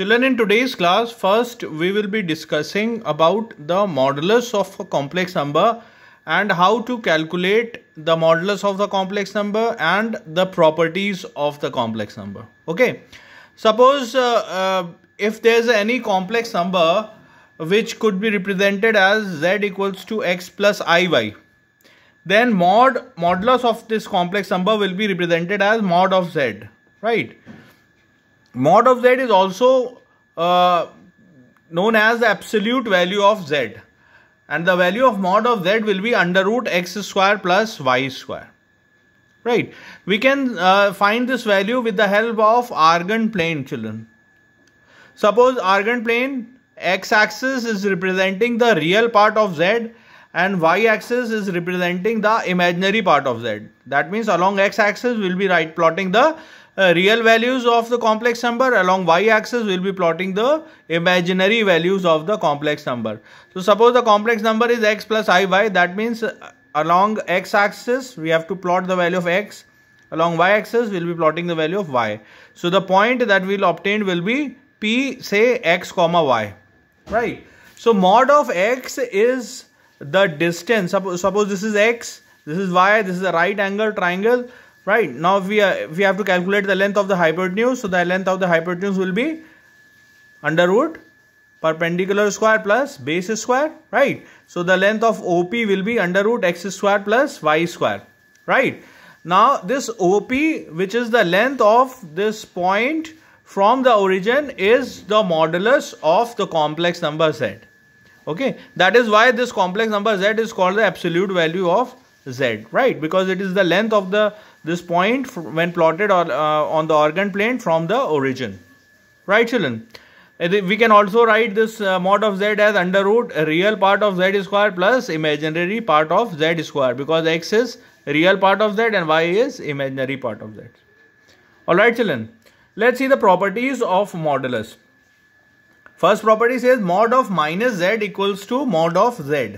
Children, in today's class, first we will be discussing about the modulus of a complex number and how to calculate the modulus of the complex number and the properties of the complex number. Okay, suppose uh, uh, if there's any complex number which could be represented as z equals to x plus iy, then mod modulus of this complex number will be represented as mod of z, right? Mod of z is also uh, known as the absolute value of z. And the value of mod of z will be under root x square plus y square. Right. We can uh, find this value with the help of Argand plane children. Suppose Argand plane x axis is representing the real part of z and y-axis is representing the imaginary part of z. That means along x-axis we will be right plotting the uh, real values of the complex number along y-axis we will be plotting the imaginary values of the complex number. So suppose the complex number is x plus iy that means uh, along x-axis we have to plot the value of x along y-axis we will be plotting the value of y. So the point that we will obtain will be p say x comma y right. So mod of x is the distance suppose, suppose this is x this is y this is a right angle triangle right now we we have to calculate the length of the hypotenuse so the length of the hypotenuse will be under root perpendicular square plus base square right so the length of op will be under root x square plus y square right now this op which is the length of this point from the origin is the modulus of the complex number set okay that is why this complex number z is called the absolute value of z right because it is the length of the this point when plotted or, uh, on the organ plane from the origin right children we can also write this uh, mod of z as under root real part of z square plus imaginary part of z square because x is real part of z and y is imaginary part of z all right children let's see the properties of modulus First property says mod of minus z equals to mod of z,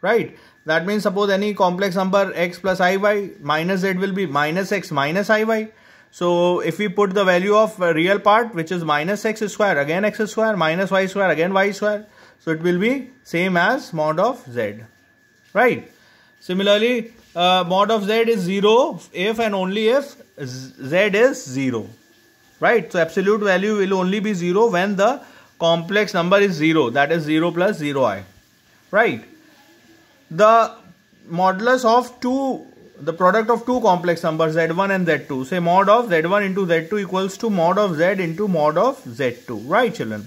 right? That means suppose any complex number x plus iy minus z will be minus x minus iy. So if we put the value of real part which is minus x square again x square minus y square again y square. So it will be same as mod of z, right? Similarly, uh, mod of z is 0 if and only if z is 0, right? So absolute value will only be 0 when the complex number is 0 that is 0 plus 0i right the modulus of two the product of two complex numbers z1 and z2 say mod of z1 into z2 equals to mod of z into mod of z2 right children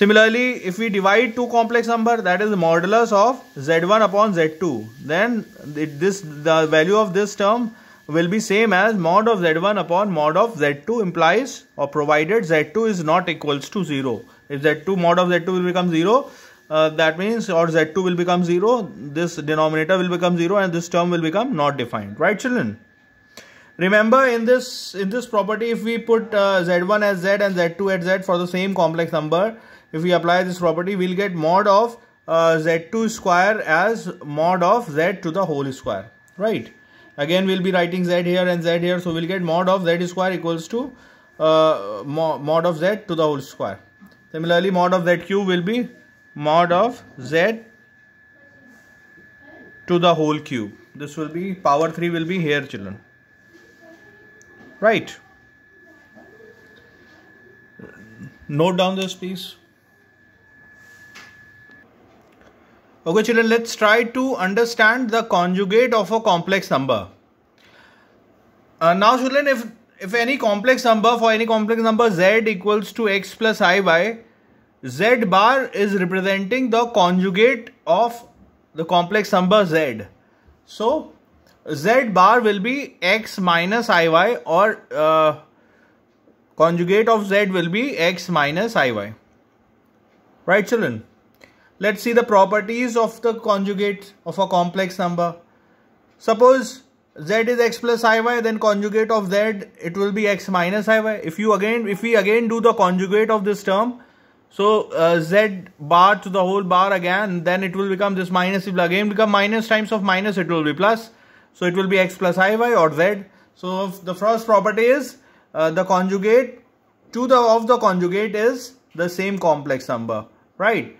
similarly if we divide two complex number that is modulus of z1 upon z2 then this the value of this term will be same as mod of z1 upon mod of z2 implies or provided z2 is not equals to 0. If z2 mod of z2 will become 0, uh, that means or z2 will become 0 this denominator will become 0 and this term will become not defined right children remember in this in this property if we put uh, z1 as z and z2 as z for the same complex number if we apply this property we'll get mod of uh, z2 square as mod of z to the whole square right again we'll be writing z here and z here so we'll get mod of z square equals to uh, mod of z to the whole square similarly mod of z cube will be mod of z to the whole cube this will be power 3 will be here children right note down this please Okay children, let's try to understand the conjugate of a complex number. Uh, now children, if, if any complex number, for any complex number z equals to x plus iy, z bar is representing the conjugate of the complex number z. So, z bar will be x minus iy or uh, conjugate of z will be x minus iy. Right children? let's see the properties of the conjugate of a complex number. Suppose z is x plus iy then conjugate of z it will be x minus iy. If you again if we again do the conjugate of this term so uh, z bar to the whole bar again then it will become this minus it will again become minus times of minus it will be plus. So it will be x plus iy or z. So the first property is uh, the conjugate to the of the conjugate is the same complex number right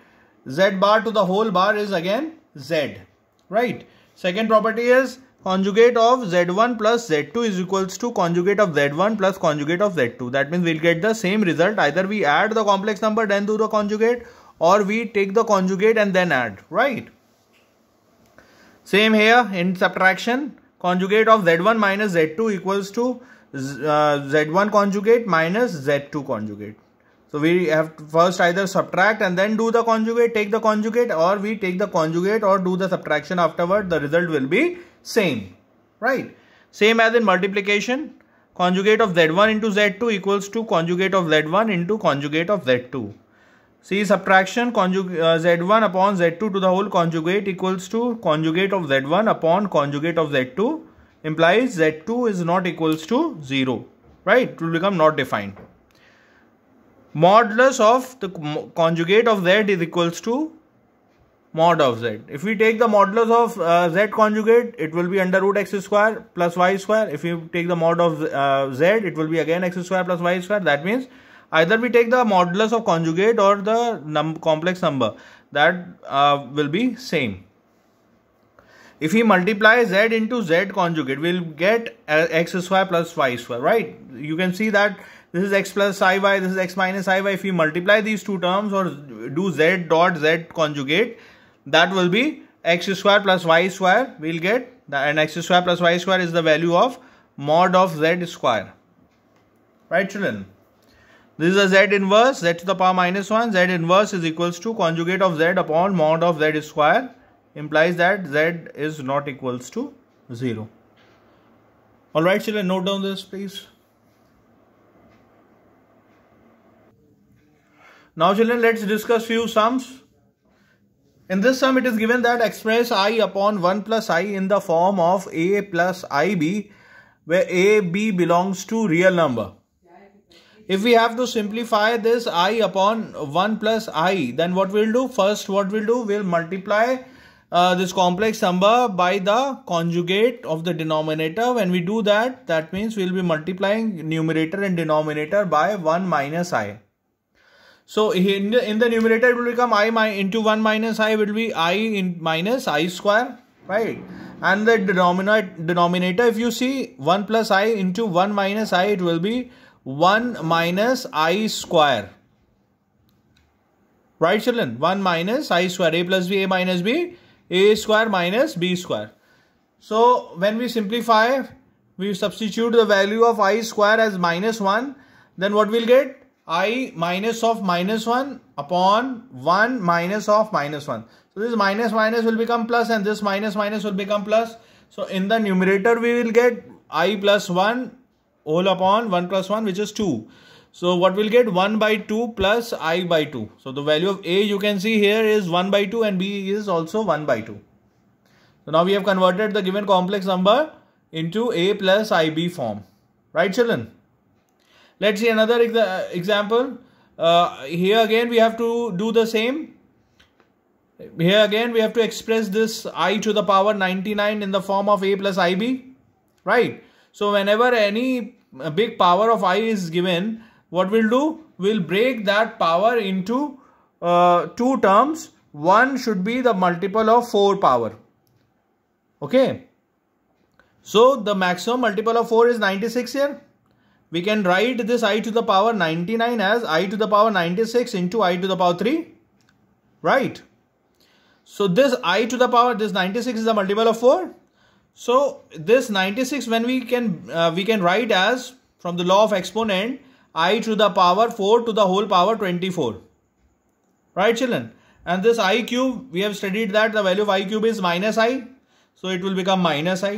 z bar to the whole bar is again z right second property is conjugate of z1 plus z2 is equals to conjugate of z1 plus conjugate of z2 that means we'll get the same result either we add the complex number then do the conjugate or we take the conjugate and then add right same here in subtraction conjugate of z1 minus z2 equals to uh, z, z1 conjugate minus z2 conjugate so we have to first either subtract and then do the conjugate, take the conjugate or we take the conjugate or do the subtraction afterward. The result will be same, right? Same as in multiplication, conjugate of Z1 into Z2 equals to conjugate of Z1 into conjugate of Z2. See subtraction uh, Z1 upon Z2 to the whole conjugate equals to conjugate of Z1 upon conjugate of Z2 implies Z2 is not equals to 0, right? It will become not defined modulus of the conjugate of z is equals to mod of z. If we take the modulus of uh, z conjugate, it will be under root x square plus y square. If we take the mod of uh, z, it will be again x square plus y square. That means either we take the modulus of conjugate or the num complex number. That uh, will be same. If we multiply z into z conjugate, we'll get uh, x square plus y square, right? You can see that this is x plus i y, this is x minus i y. If we multiply these two terms or do z dot z conjugate, that will be x square plus y square. We'll get that, and x square plus y square is the value of mod of z square. Right, children? This is a z inverse, z to the power minus 1. z inverse is equals to conjugate of z upon mod of z square implies that z is not equals to 0. Alright children, note down this please. Now children, let's discuss few sums. In this sum, it is given that express i upon 1 plus i in the form of a plus ib where ab belongs to real number. If we have to simplify this i upon 1 plus i, then what we'll do? First, what we'll do? We'll multiply uh, this complex number by the conjugate of the denominator. When we do that, that means we'll be multiplying numerator and denominator by 1 minus i. So in the, in the numerator it will become i my, into 1 minus i will be i in minus i square right and the denominator, denominator if you see 1 plus i into 1 minus i it will be 1 minus i square right children 1 minus i square a plus b a minus b a square minus b square so when we simplify we substitute the value of i square as minus 1 then what we'll get i minus of minus 1 upon 1 minus of minus 1. So this minus minus will become plus and this minus minus will become plus. So in the numerator we will get i plus 1 whole upon 1 plus 1 which is 2. So what we'll get 1 by 2 plus i by 2. So the value of a you can see here is 1 by 2 and b is also 1 by 2. So now we have converted the given complex number into a plus ib form. Right children? Let's see another exa uh, example. Uh, here again, we have to do the same. Here again, we have to express this i to the power 99 in the form of a plus ib, right? So whenever any uh, big power of i is given, what we'll do? We'll break that power into uh, two terms. One should be the multiple of 4 power. Okay. So the maximum multiple of 4 is 96 here we can write this i to the power 99 as i to the power 96 into i to the power 3 right so this i to the power this 96 is a multiple of 4 so this 96 when we can uh, we can write as from the law of exponent i to the power 4 to the whole power 24 right children and this i cube we have studied that the value of i cube is minus i so it will become minus i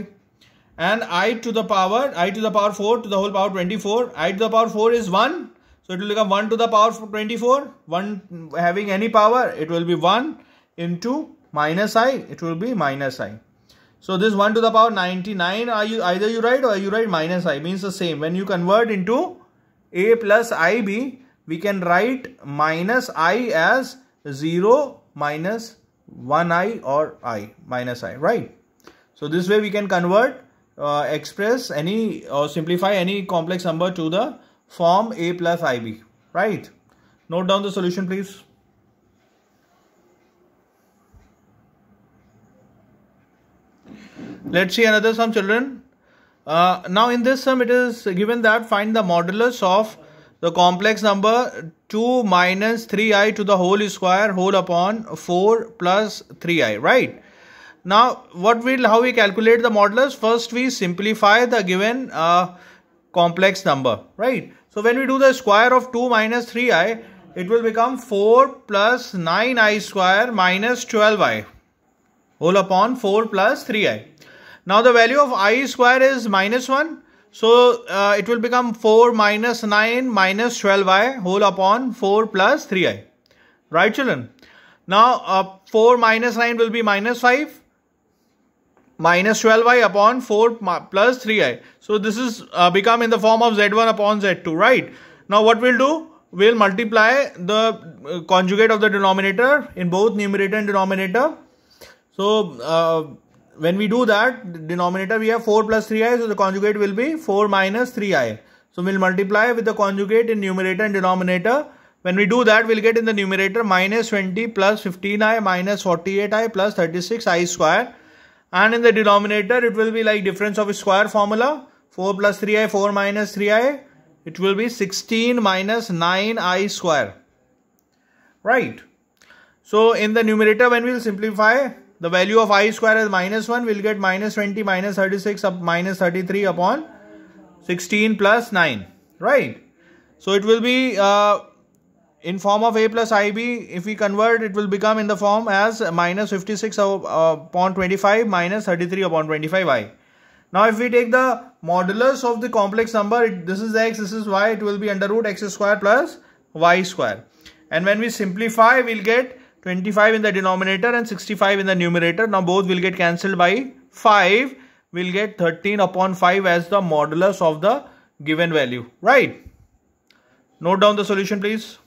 and i to the power i to the power 4 to the whole power 24 i to the power 4 is 1 so it will become 1 to the power 24 1 having any power it will be 1 into minus i it will be minus i so this 1 to the power 99 are you either you write or you write minus i means the same when you convert into a plus ib we can write minus i as 0 minus 1i or i minus i right so this way we can convert uh, express any or simplify any complex number to the form a plus ib right note down the solution please let's see another sum children uh, now in this sum it is given that find the modulus of the complex number 2 minus 3i to the whole square whole upon 4 plus 3i right now, what will how we calculate the modulus? First, we simplify the given uh, complex number, right? So when we do the square of 2 minus 3i, it will become 4 plus 9i square minus 12i whole upon 4 plus 3i. Now the value of i square is minus 1. So uh, it will become 4 minus 9 minus 12i whole upon 4 plus 3i. Right children? Now uh, 4 minus 9 will be minus 5 minus 12i upon 4 plus 3i. So this is uh, become in the form of z1 upon z2, right? Now what we'll do? We'll multiply the uh, conjugate of the denominator in both numerator and denominator. So uh, when we do that, denominator we have 4 plus 3i, so the conjugate will be 4 minus 3i. So we'll multiply with the conjugate in numerator and denominator. When we do that, we'll get in the numerator minus 20 plus 15i minus 48i plus 36i square and in the denominator it will be like difference of square formula 4 plus 3i 4 minus 3i it will be 16 minus 9i square right so in the numerator when we'll simplify the value of i square is minus 1 we'll get minus 20 minus 36 up minus 33 upon 16 plus 9 right so it will be uh, in form of a plus ib if we convert it will become in the form as minus 56 uh, uh, upon 25 minus 33 upon 25i now if we take the modulus of the complex number it, this is x this is y it will be under root x square plus y square and when we simplify we'll get 25 in the denominator and 65 in the numerator now both will get cancelled by 5 we'll get 13 upon 5 as the modulus of the given value right note down the solution please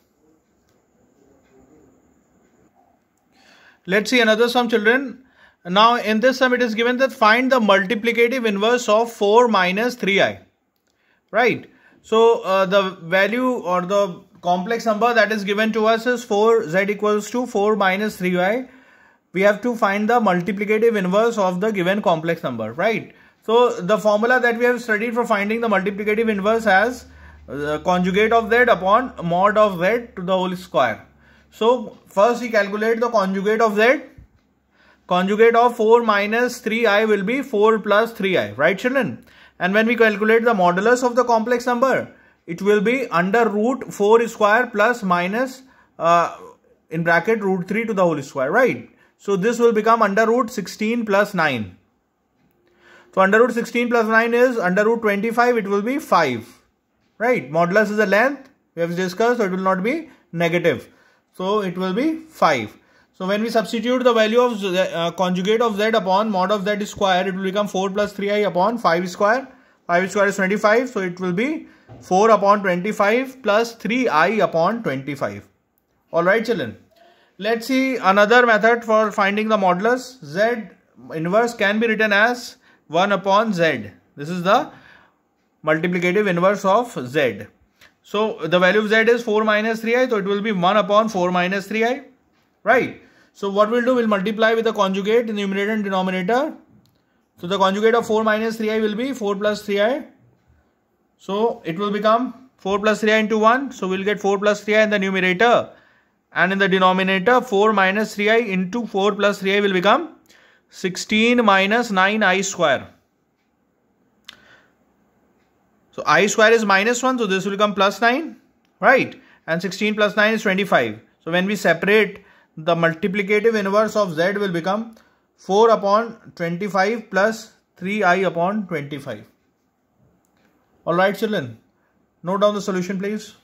Let's see another sum children. Now in this sum it is given that find the multiplicative inverse of 4 minus 3i. Right. So uh, the value or the complex number that is given to us is 4z equals to 4 minus 3y. We have to find the multiplicative inverse of the given complex number. Right. So the formula that we have studied for finding the multiplicative inverse as the uh, conjugate of z upon mod of z to the whole square. So first we calculate the conjugate of Z. Conjugate of 4 minus 3i will be 4 plus 3i, right children? And when we calculate the modulus of the complex number, it will be under root 4 square plus minus uh, in bracket root 3 to the whole square, right? So this will become under root 16 plus 9. So under root 16 plus 9 is under root 25, it will be 5, right? Modulus is the length, we have discussed, so it will not be negative. So it will be 5. So when we substitute the value of uh, conjugate of z upon mod of z square, it will become 4 plus 3i upon 5 square. 5 square is 25. So it will be 4 upon 25 plus 3i upon 25. Alright children. Let's see another method for finding the modulus. z inverse can be written as 1 upon z. This is the multiplicative inverse of z. So the value of z is 4 minus 3i. So it will be 1 upon 4 minus 3i. Right. So what we'll do, we'll multiply with the conjugate in numerator and denominator. So the conjugate of 4 minus 3i will be 4 plus 3i. So it will become 4 plus 3i into 1. So we'll get 4 plus 3i in the numerator. And in the denominator, 4 minus 3i into 4 plus 3i will become 16 minus 9i square. So i square is minus 1. So this will become plus 9. Right. And 16 plus 9 is 25. So when we separate the multiplicative inverse of z will become 4 upon 25 plus 3i upon 25. Alright children. Note down the solution please.